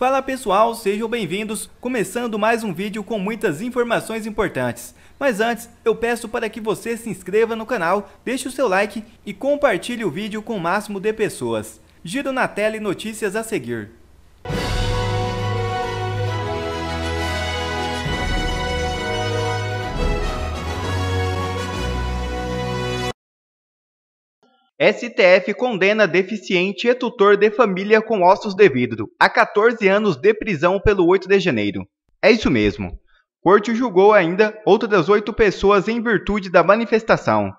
Fala pessoal, sejam bem-vindos, começando mais um vídeo com muitas informações importantes. Mas antes, eu peço para que você se inscreva no canal, deixe o seu like e compartilhe o vídeo com o máximo de pessoas. Giro na tela e notícias a seguir. STF condena deficiente e tutor de família com ossos de vidro a 14 anos de prisão pelo 8 de janeiro. É isso mesmo. Corte julgou ainda outras oito pessoas em virtude da manifestação.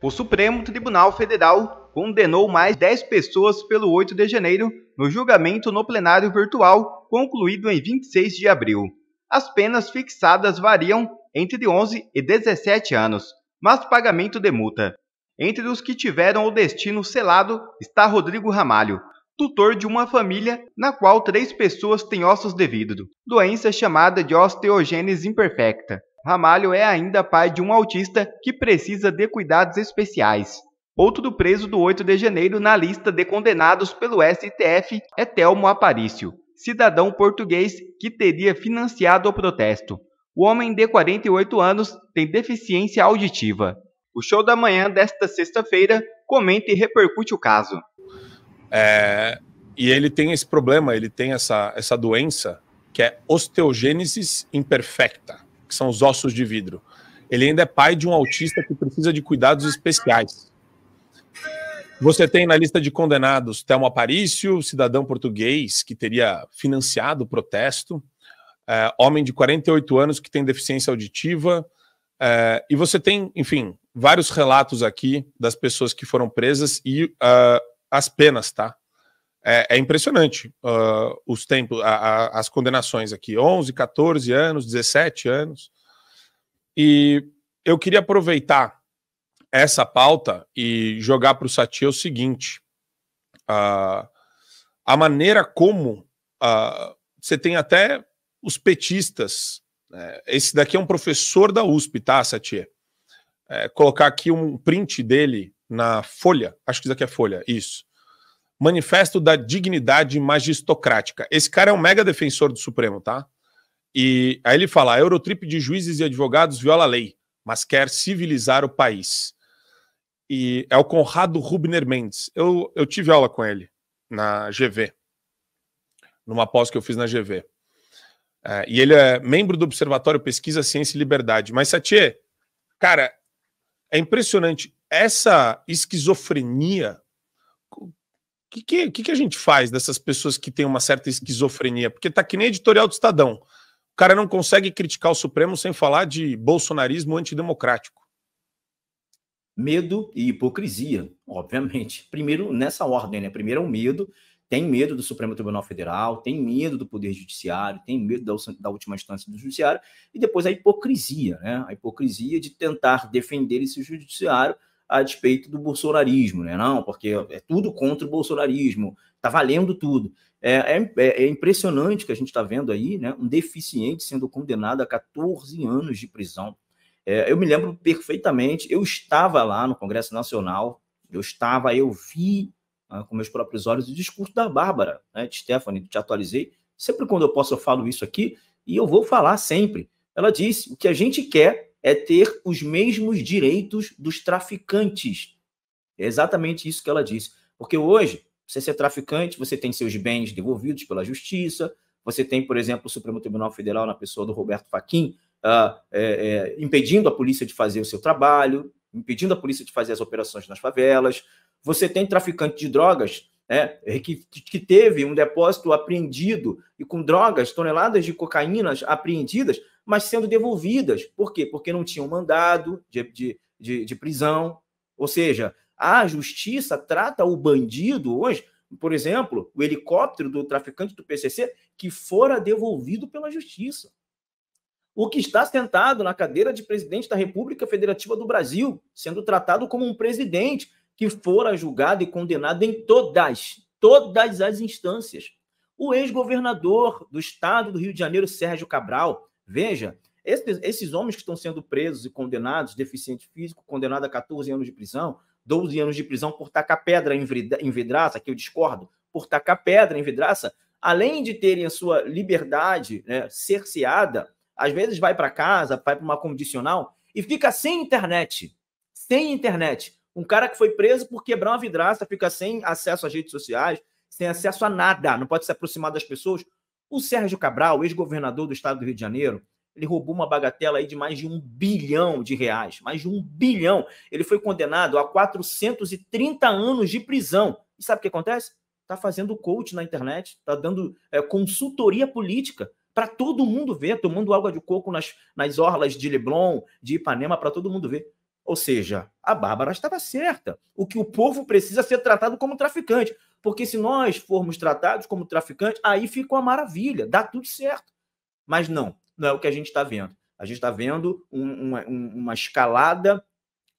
O Supremo Tribunal Federal condenou mais 10 pessoas pelo 8 de janeiro no julgamento no plenário virtual, concluído em 26 de abril. As penas fixadas variam entre 11 e 17 anos, mas pagamento de multa entre os que tiveram o destino selado está Rodrigo Ramalho, tutor de uma família na qual três pessoas têm ossos de vidro, doença chamada de osteogênese imperfecta. Ramalho é ainda pai de um autista que precisa de cuidados especiais. Outro preso do 8 de janeiro na lista de condenados pelo STF é Telmo Aparício, cidadão português que teria financiado o protesto. O homem de 48 anos tem deficiência auditiva. O show da manhã desta sexta-feira comenta e repercute o caso. É, e ele tem esse problema, ele tem essa, essa doença que é osteogênese imperfecta, que são os ossos de vidro. Ele ainda é pai de um autista que precisa de cuidados especiais. Você tem na lista de condenados Thelma Aparício, cidadão português que teria financiado o protesto, é, homem de 48 anos que tem deficiência auditiva, é, e você tem, enfim, vários relatos aqui das pessoas que foram presas e uh, as penas, tá? É, é impressionante uh, os tempos, a, a, as condenações aqui: 11, 14 anos, 17 anos. E eu queria aproveitar essa pauta e jogar para o Sati o seguinte: uh, a maneira como uh, você tem até os petistas. Né? Esse daqui é um professor da USP, tá, Satie? é, colocar aqui um print dele na Folha, acho que isso aqui é Folha, isso. Manifesto da Dignidade Magistocrática. Esse cara é um mega defensor do Supremo, tá? E aí ele fala: a Eurotrip de juízes e advogados viola a lei, mas quer civilizar o país. E é o Conrado Rubner Mendes. Eu, eu tive aula com ele na GV, numa pós que eu fiz na GV. É, e ele é membro do Observatório Pesquisa, Ciência e Liberdade. Mas, Satie, cara, é impressionante. Essa esquizofrenia. O que, que, que, a gente faz dessas pessoas que têm uma certa esquizofrenia? Porque tá que nem editorial do Estadão. O cara não consegue criticar o Supremo sem falar de bolsonarismo antidemocrático. Medo e hipocrisia, obviamente. Primeiro, nessa ordem, né? Primeiro é o medo, tem medo do Supremo Tribunal Federal, tem medo do Poder Judiciário, tem medo da, da, última instância do Judiciário, e depois a hipocrisia, né? A hipocrisia de tentar defender esse Judiciário a despeito do bolsonarismo, né? Não, porque é tudo contra o bolsonarismo, tá valendo tudo. É, é, é, é impressionante que a gente está vendo aí, né? Um deficiente sendo condenado a 14 anos de prisão. É, eu me lembro perfeitamente, eu estava lá no Congresso Nacional, eu estava, eu vi ah, com meus próprios olhos o discurso da Bárbara, né, de Stephanie, te atualizei. Sempre quando eu posso, eu falo isso aqui, e eu vou falar sempre. Ela disse: o que a gente quer é ter os mesmos direitos dos traficantes. É exatamente isso que ela disse. Porque hoje, você ser traficante, você tem seus bens devolvidos pela justiça, você tem, por exemplo, o Supremo Tribunal Federal na pessoa do Roberto Faquim, ah, é, é, impedindo a polícia de fazer o seu trabalho, impedindo a polícia de fazer as operações nas favelas, você tem traficante de drogas né, que, que teve um depósito apreendido e com drogas, toneladas de cocaína apreendidas, mas sendo devolvidas. Por quê? Porque não tinham mandado de, de, de, de prisão. Ou seja, a justiça trata o bandido hoje por exemplo, o helicóptero do traficante do PCC, que fora devolvido pela justiça. O que está sentado na cadeira de presidente da República Federativa do Brasil, sendo tratado como um presidente, que fora julgado e condenado em todas, todas as instâncias. O ex-governador do estado do Rio de Janeiro, Sérgio Cabral, veja, esses, esses homens que estão sendo presos e condenados, deficiente físico, condenado a 14 anos de prisão, 12 anos de prisão por tacar pedra em vidraça, que eu discordo, por tacar pedra em vidraça, além de terem a sua liberdade né, cerceada, às vezes vai para casa, vai para uma condicional e fica sem internet. Sem internet. Um cara que foi preso por quebrar uma vidraça, fica sem acesso às redes sociais, sem acesso a nada, não pode se aproximar das pessoas. O Sérgio Cabral, ex-governador do estado do Rio de Janeiro, ele roubou uma bagatela aí de mais de um bilhão de reais. Mais de um bilhão. Ele foi condenado a 430 anos de prisão. E sabe o que acontece? Está fazendo coach na internet, está dando é, consultoria política para todo mundo ver, tomando água de coco nas, nas orlas de Leblon, de Ipanema, para todo mundo ver. Ou seja, a Bárbara estava certa. O que o povo precisa ser tratado como traficante. Porque se nós formos tratados como traficante, aí fica uma maravilha, dá tudo certo. Mas não, não é o que a gente está vendo. A gente está vendo um, uma, uma escalada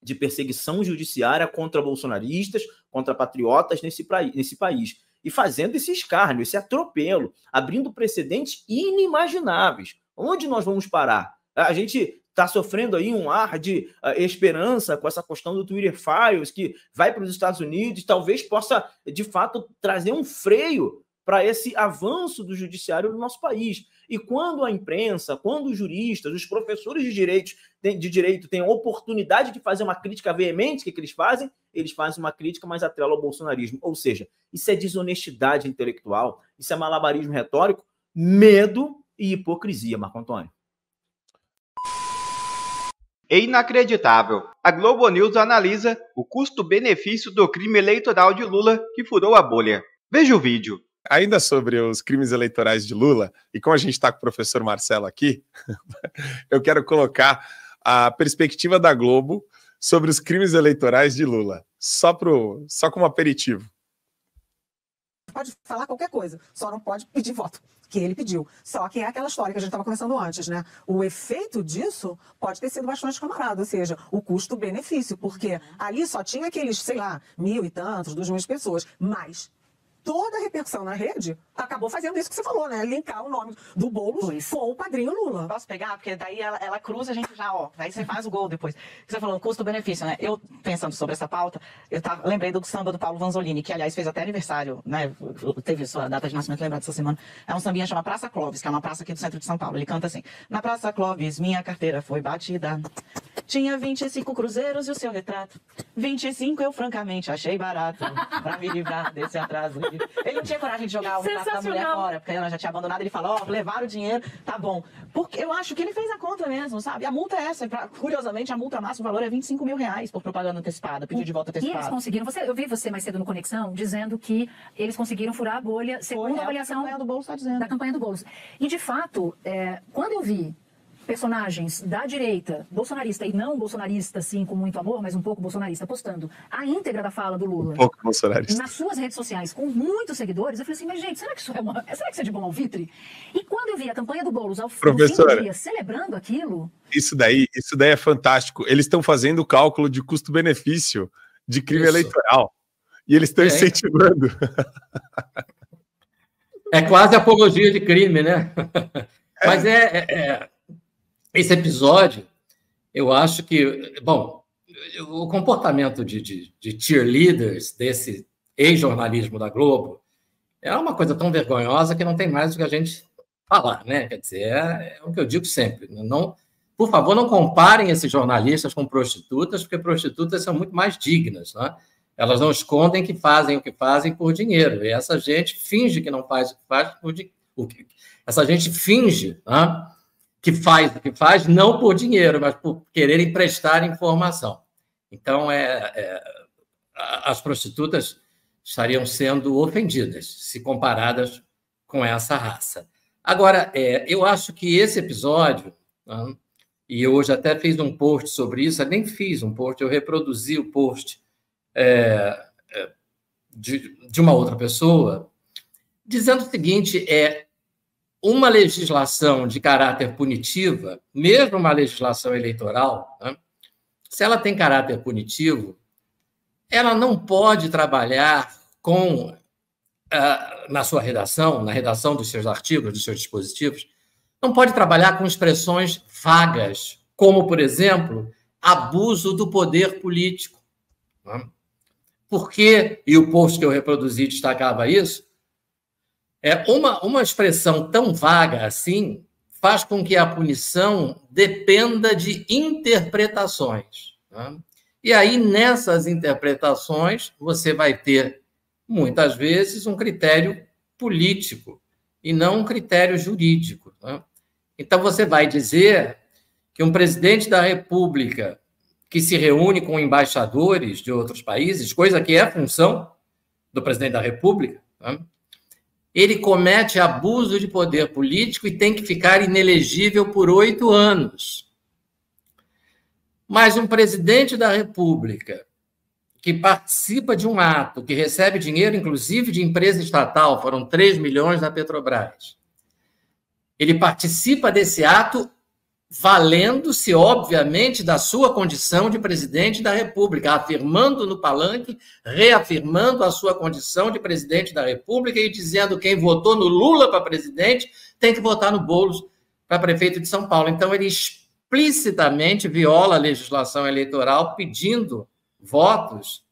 de perseguição judiciária contra bolsonaristas, contra patriotas nesse, nesse país. E fazendo esse escárnio, esse atropelo, abrindo precedentes inimagináveis. Onde nós vamos parar? A gente está sofrendo aí um ar de uh, esperança com essa questão do Twitter Files, que vai para os Estados Unidos, talvez possa, de fato, trazer um freio para esse avanço do judiciário no nosso país. E quando a imprensa, quando os juristas, os professores de direito, de direito têm a oportunidade de fazer uma crítica veemente, o que, que eles fazem? Eles fazem uma crítica mais atrela ao bolsonarismo. Ou seja, isso é desonestidade intelectual, isso é malabarismo retórico, medo e hipocrisia, Marco Antônio. É inacreditável. A Globo News analisa o custo-benefício do crime eleitoral de Lula que furou a bolha. Veja o vídeo. Ainda sobre os crimes eleitorais de Lula, e como a gente está com o professor Marcelo aqui, eu quero colocar a perspectiva da Globo sobre os crimes eleitorais de Lula, só, pro, só como aperitivo. Pode falar qualquer coisa, só não pode pedir voto que ele pediu. Só que é aquela história que a gente estava conversando antes, né? O efeito disso pode ter sido bastante camarada, ou seja, o custo-benefício, porque uhum. ali só tinha aqueles, sei lá, mil e tantos, duas mil pessoas, mas toda a repercussão na rede acabou fazendo isso que você falou, né? Linkar o nome do Boulos pois. com o padrinho Lula. Posso pegar? Porque daí ela, ela cruza, a gente já, ó, daí você faz o gol depois. Você tá falou custo-benefício, né? Eu, pensando sobre essa pauta, eu tava, lembrei do samba do Paulo Vanzolini, que, aliás, fez até aniversário, né? Teve sua data de nascimento lembrada essa semana. É um sambinha chamado Praça Clóvis, que é uma praça aqui do centro de São Paulo. Ele canta assim, na Praça Clóvis, minha carteira foi batida. Tinha 25 cruzeiros e o seu retrato. 25 eu francamente achei barato pra me livrar desse atraso. Ele não tinha coragem de jogar o retrato da mulher fora, porque ela já tinha abandonado. Ele falou, ó, oh, levaram o dinheiro, tá bom. Porque eu acho que ele fez a conta mesmo, sabe? A multa é essa. Pra, curiosamente, a multa máxima, o valor é 25 mil reais por propaganda antecipada, pedido de volta antecipada. E eles conseguiram. Você, eu vi você mais cedo no Conexão dizendo que eles conseguiram furar a bolha, segundo Foi, é a avaliação. Da campanha do Bolso, tá dizendo. Da campanha do Bolso. E, de fato, é, quando eu vi personagens da direita, bolsonarista e não bolsonarista, sim, com muito amor, mas um pouco bolsonarista, postando a íntegra da fala do Lula um pouco bolsonarista. nas suas redes sociais com muitos seguidores, eu falei assim, mas gente, será que isso é, uma... será que isso é de bom alvitre? E quando eu vi a campanha do Boulos ao Professora, fim do dia celebrando aquilo... Isso daí, isso daí é fantástico. Eles estão fazendo o cálculo de custo-benefício de crime isso. eleitoral. E eles estão é. incentivando. É quase apologia de crime, né? É. Mas é, é, é esse episódio, eu acho que, bom, o comportamento de, de, de cheerleaders desse ex-jornalismo da Globo é uma coisa tão vergonhosa que não tem mais o que a gente falar, né? Quer dizer, é, é o que eu digo sempre. Né? Não, por favor, não comparem esses jornalistas com prostitutas, porque prostitutas são muito mais dignas, né? Elas não escondem que fazem o que fazem por dinheiro. E essa gente finge que não faz o que faz por dinheiro. Essa gente finge, né? que faz o que faz, não por dinheiro, mas por querer emprestar informação. Então, é, é, as prostitutas estariam sendo ofendidas se comparadas com essa raça. Agora, é, eu acho que esse episódio, né, e hoje até fiz um post sobre isso, nem fiz um post, eu reproduzi o post é, é de, de uma outra pessoa, dizendo o seguinte: é, uma legislação de caráter punitiva, mesmo uma legislação eleitoral, né, se ela tem caráter punitivo, ela não pode trabalhar com ah, na sua redação, na redação dos seus artigos, dos seus dispositivos, não pode trabalhar com expressões vagas, como, por exemplo, abuso do poder político. Né. Porque, e o post que eu reproduzi destacava isso, é, uma, uma expressão tão vaga assim faz com que a punição dependa de interpretações. Né? E aí, nessas interpretações, você vai ter, muitas vezes, um critério político e não um critério jurídico. Né? Então, você vai dizer que um presidente da República que se reúne com embaixadores de outros países, coisa que é função do presidente da República, né? ele comete abuso de poder político e tem que ficar inelegível por oito anos. Mas um presidente da República que participa de um ato, que recebe dinheiro, inclusive, de empresa estatal, foram 3 milhões da Petrobras, ele participa desse ato valendo-se, obviamente, da sua condição de presidente da República, afirmando no palanque, reafirmando a sua condição de presidente da República e dizendo que quem votou no Lula para presidente tem que votar no Boulos para prefeito de São Paulo. Então, ele explicitamente viola a legislação eleitoral pedindo votos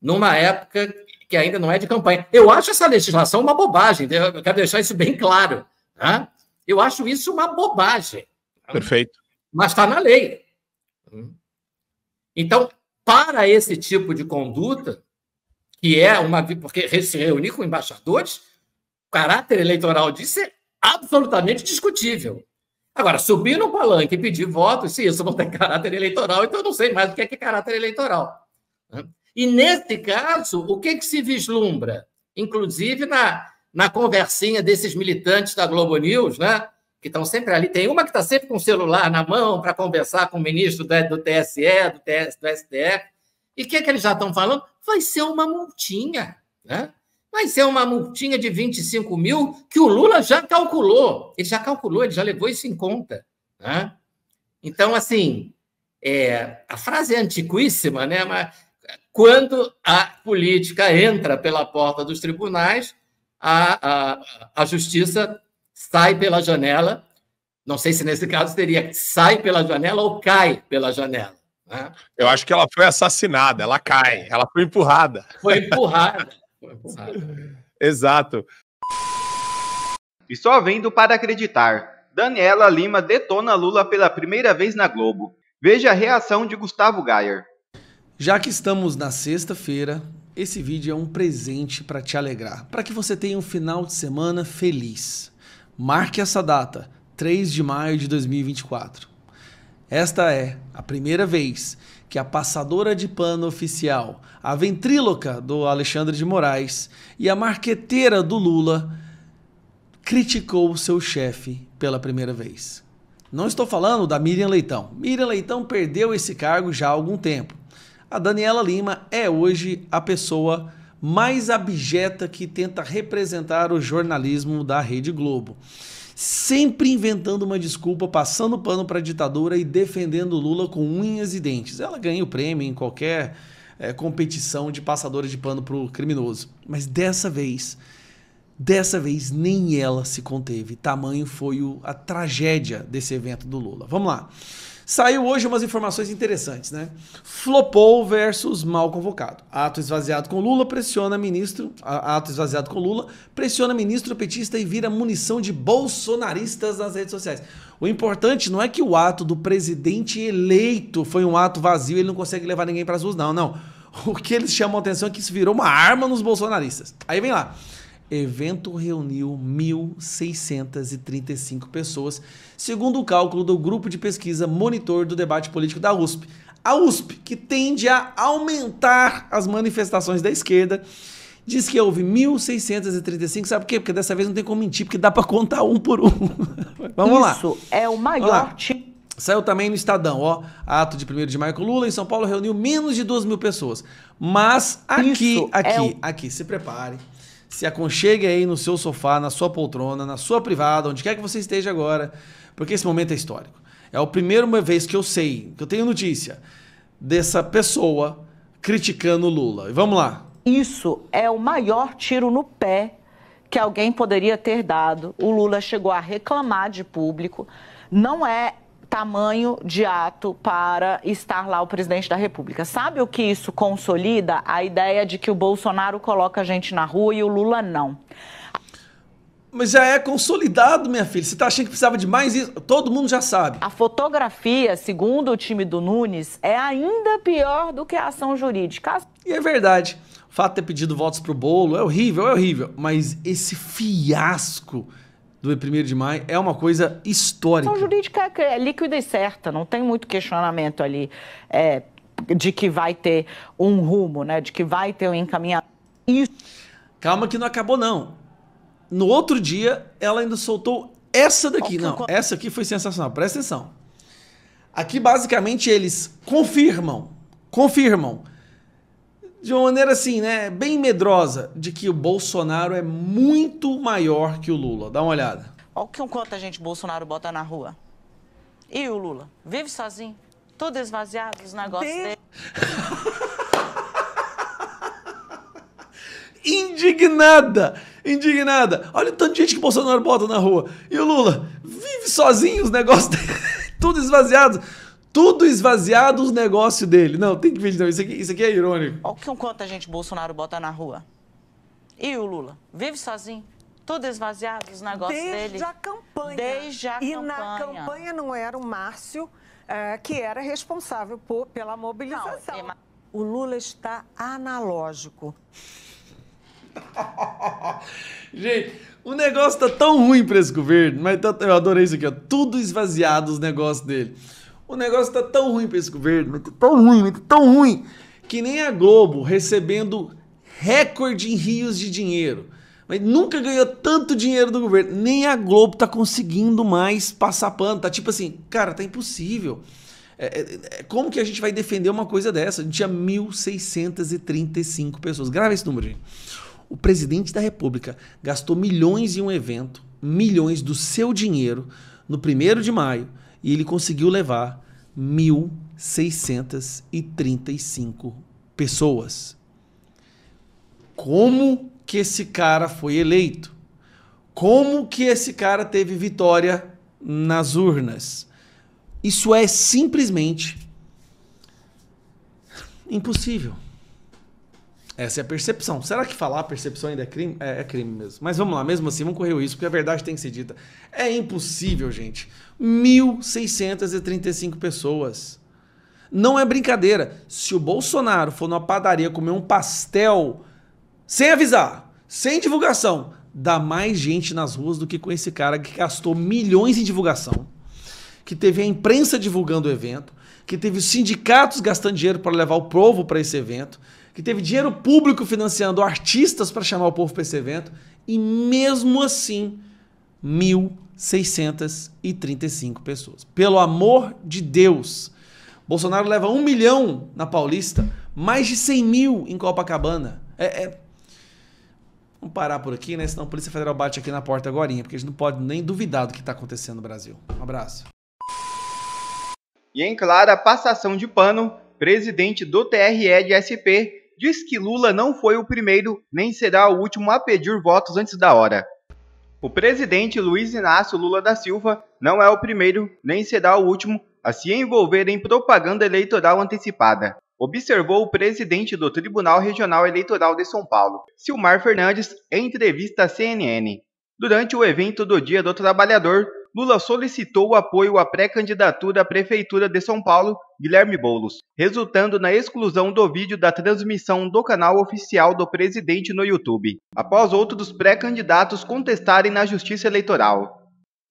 numa época que ainda não é de campanha. Eu acho essa legislação uma bobagem, eu quero deixar isso bem claro. Né? Eu acho isso uma bobagem. Tá Perfeito. Mas está na lei. Uhum. Então, para esse tipo de conduta, que é uma. Porque se reunir com embaixadores, o caráter eleitoral disso é absolutamente discutível. Agora, subir no palanque e pedir votos, se isso não tem caráter eleitoral, então eu não sei mais o que é, que é caráter eleitoral. E nesse caso, o que, é que se vislumbra? Inclusive na, na conversinha desses militantes da Globo News, né? que estão sempre ali. Tem uma que está sempre com o celular na mão para conversar com o ministro do TSE, do, TS, do STF. E o que, é que eles já estão falando? Vai ser uma multinha, né? Vai ser uma multinha de 25 mil que o Lula já calculou. Ele já calculou, ele já levou isso em conta. Né? Então, assim, é, a frase é antiquíssima, né? Mas quando a política entra pela porta dos tribunais, a, a, a justiça sai pela janela. Não sei se nesse caso teria sai pela janela ou cai pela janela. Né? Eu acho que ela foi assassinada, ela cai, ela foi empurrada. Foi empurrada. Foi empurrada. Exato. E só vendo para acreditar. Daniela Lima detona Lula pela primeira vez na Globo. Veja a reação de Gustavo Gayer. Já que estamos na sexta-feira, esse vídeo é um presente para te alegrar, para que você tenha um final de semana feliz. Marque essa data, 3 de maio de 2024. Esta é a primeira vez que a passadora de pano oficial, a ventríloca do Alexandre de Moraes e a marqueteira do Lula criticou seu chefe pela primeira vez. Não estou falando da Miriam Leitão. Miriam Leitão perdeu esse cargo já há algum tempo. A Daniela Lima é hoje a pessoa mais abjeta que tenta representar o jornalismo da Rede Globo. Sempre inventando uma desculpa, passando pano para a ditadura e defendendo Lula com unhas e dentes. Ela ganha o prêmio em qualquer é, competição de passadora de pano para o criminoso. Mas dessa vez, dessa vez nem ela se conteve. Tamanho foi o, a tragédia desse evento do Lula. Vamos lá. Saiu hoje umas informações interessantes, né? Flopou versus mal convocado. Ato esvaziado com Lula pressiona ministro. Ato esvaziado com Lula pressiona ministro petista e vira munição de bolsonaristas nas redes sociais. O importante não é que o ato do presidente eleito foi um ato vazio e ele não consegue levar ninguém para as ruas, não, não. O que eles chamam a atenção é que isso virou uma arma nos bolsonaristas. Aí vem lá evento reuniu 1.635 pessoas, segundo o cálculo do grupo de pesquisa Monitor do Debate Político da USP. A USP, que tende a aumentar as manifestações da esquerda, diz que houve 1.635, sabe por quê? Porque dessa vez não tem como mentir, porque dá para contar um por um. Vamos Isso lá. Isso é o maior Saiu também no Estadão, ó. Ato de 1 de maio com Lula em São Paulo reuniu menos de 2 mil pessoas. Mas aqui, Isso é aqui, é o... aqui, se prepare se aconchegue aí no seu sofá, na sua poltrona, na sua privada, onde quer que você esteja agora, porque esse momento é histórico. É a primeira vez que eu sei, que eu tenho notícia dessa pessoa criticando Lula. E vamos lá. Isso é o maior tiro no pé que alguém poderia ter dado. O Lula chegou a reclamar de público. Não é tamanho de ato para estar lá o presidente da República. Sabe o que isso consolida? A ideia de que o Bolsonaro coloca a gente na rua e o Lula não. Mas já é consolidado, minha filha. Você tá achando que precisava de mais isso? Todo mundo já sabe. A fotografia, segundo o time do Nunes, é ainda pior do que a ação jurídica. E é verdade. O fato de ter pedido votos pro bolo é horrível, é horrível. Mas esse fiasco do 1 de maio é uma coisa histórica. Então, jurídica é, é líquida e certa, não tem muito questionamento ali é, de que vai ter um rumo, né? de que vai ter um encaminhamento. Calma que não acabou, não. No outro dia, ela ainda soltou essa daqui. É não, essa aqui foi sensacional, presta atenção. Aqui, basicamente, eles confirmam, confirmam de uma maneira assim, né, bem medrosa, de que o Bolsonaro é muito maior que o Lula. Dá uma olhada. Olha o quanto a gente Bolsonaro bota na rua. E o Lula? Vive sozinho, todo esvaziado, os negócios dele. indignada, indignada. Olha o tanto de gente que Bolsonaro bota na rua. E o Lula vive sozinho os negócios dele, tudo esvaziado tudo esvaziado os negócios dele. Não, tem que ver, não. Isso aqui, isso aqui é irônico. Olha o quanto a gente Bolsonaro bota na rua. E o Lula? Vive sozinho. Tudo esvaziado, os negócios Desde dele. Desde a campanha. Desde a e campanha. E na campanha não era o Márcio é, que era responsável por, pela mobilização. Não, O Lula está analógico. Gente, o negócio tá tão ruim pra esse governo, mas tá, eu adorei isso aqui, ó. Tudo esvaziado os negócios dele. O negócio tá tão ruim pra esse governo, tá tão ruim, né? tá tão ruim, que nem a Globo recebendo recorde em rios de dinheiro. Mas nunca ganhou tanto dinheiro do governo. Nem a Globo tá conseguindo mais passar pano. Tá tipo assim, cara, tá impossível. É, é, é como que a gente vai defender uma coisa dessa? A gente tinha 1.635 pessoas. Grava esse número, gente. O presidente da República gastou milhões em um evento, milhões do seu dinheiro, no primeiro de maio e ele conseguiu levar 1.635 pessoas. Como que esse cara foi eleito? Como que esse cara teve vitória nas urnas? Isso é simplesmente impossível. Essa é a percepção. Será que falar percepção ainda é crime? É, é crime mesmo. Mas vamos lá, mesmo assim, vamos correr o risco, porque a verdade tem que ser dita. É impossível, gente. 1.635 pessoas. Não é brincadeira. Se o Bolsonaro for numa padaria comer um pastel sem avisar, sem divulgação, dá mais gente nas ruas do que com esse cara que gastou milhões em divulgação, que teve a imprensa divulgando o evento, que teve os sindicatos gastando dinheiro para levar o povo para esse evento, que teve dinheiro público financiando artistas para chamar o povo para esse evento, e mesmo assim, 1.635 pessoas. Pelo amor de Deus! Bolsonaro leva um milhão na Paulista, mais de 100 mil em Copacabana. É, é... Vamos parar por aqui, né? Senão a Polícia Federal bate aqui na porta agora, porque a gente não pode nem duvidar do que está acontecendo no Brasil. Um abraço. E em clara passação de pano, presidente do TRE de SP, diz que Lula não foi o primeiro nem será o último a pedir votos antes da hora. O presidente Luiz Inácio Lula da Silva não é o primeiro nem será o último a se envolver em propaganda eleitoral antecipada, observou o presidente do Tribunal Regional Eleitoral de São Paulo, Silmar Fernandes, em entrevista à CNN. Durante o evento do Dia do Trabalhador, Lula solicitou o apoio à pré-candidatura à Prefeitura de São Paulo, Guilherme Boulos, resultando na exclusão do vídeo da transmissão do canal oficial do presidente no YouTube, após outros pré-candidatos contestarem na Justiça Eleitoral.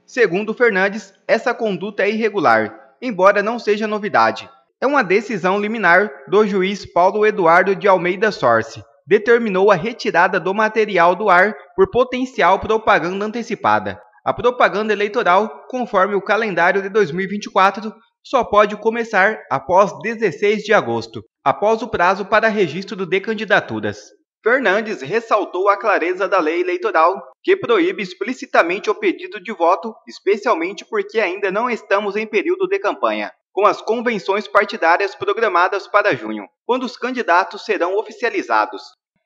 Segundo Fernandes, essa conduta é irregular, embora não seja novidade. É uma decisão liminar do juiz Paulo Eduardo de Almeida Sorce, determinou a retirada do material do ar por potencial propaganda antecipada. A propaganda eleitoral, conforme o calendário de 2024, só pode começar após 16 de agosto, após o prazo para registro de candidaturas. Fernandes ressaltou a clareza da lei eleitoral, que proíbe explicitamente o pedido de voto, especialmente porque ainda não estamos em período de campanha, com as convenções partidárias programadas para junho, quando os candidatos serão oficializados.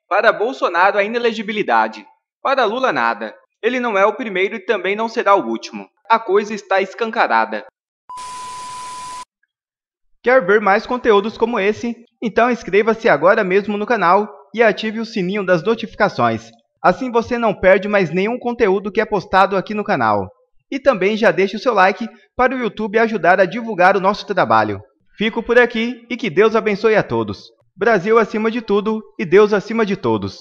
Para Bolsonaro, a inelegibilidade. Para Lula, nada. Ele não é o primeiro e também não será o último. A coisa está escancarada. Quer ver mais conteúdos como esse? Então inscreva-se agora mesmo no canal e ative o sininho das notificações. Assim você não perde mais nenhum conteúdo que é postado aqui no canal. E também já deixe o seu like para o YouTube ajudar a divulgar o nosso trabalho. Fico por aqui e que Deus abençoe a todos. Brasil acima de tudo e Deus acima de todos.